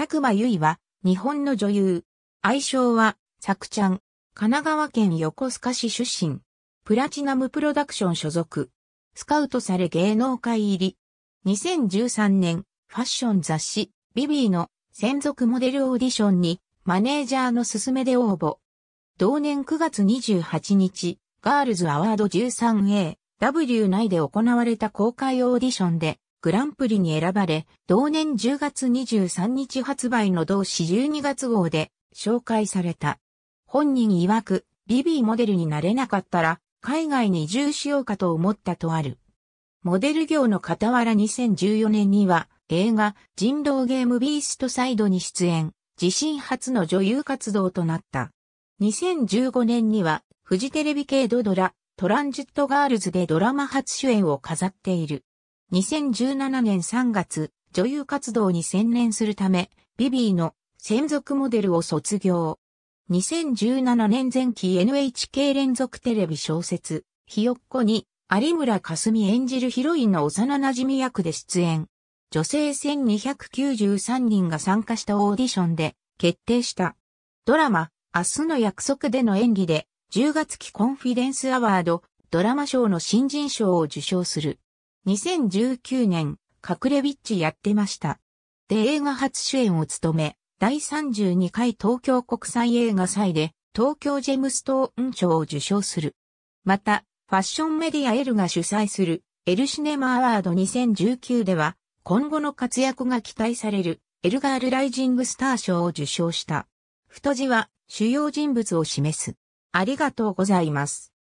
佐久間由衣は、日本の女優。愛称は、さくちゃん。神奈川県横須賀市出身。プラチナムプロダクション所属。スカウトされ芸能界入り。2013年、ファッション雑誌、ビビーの専属モデルオーディションに、マネージャーの勧めで応募。同年9月28日、ガールズアワード 13A、W 内で行われた公開オーディションで、グランプリに選ばれ、同年10月23日発売の同誌12月号で紹介された。本人曰く、ビビーモデルになれなかったら、海外に移住しようかと思ったとある。モデル業の傍ら2014年には、映画、人狼ゲームビーストサイドに出演、自身初の女優活動となった。2015年には、フジテレビ系ドドラ、トランジットガールズでドラマ初主演を飾っている。2017年3月、女優活動に専念するため、ビビーの専属モデルを卒業。2017年前期 NHK 連続テレビ小説、ひよっこに、有村架純演じるヒロインの幼馴染役で出演。女性1293人が参加したオーディションで決定した。ドラマ、明日の約束での演技で、10月期コンフィデンスアワード、ドラマ賞の新人賞を受賞する。2019年、隠れビッチやってました。で映画初主演を務め、第32回東京国際映画祭で東京ジェムストーン賞を受賞する。また、ファッションメディア L が主催する L シネマアワード2019では、今後の活躍が期待されるエルガールライジングスター賞を受賞した。太字は主要人物を示す。ありがとうございます。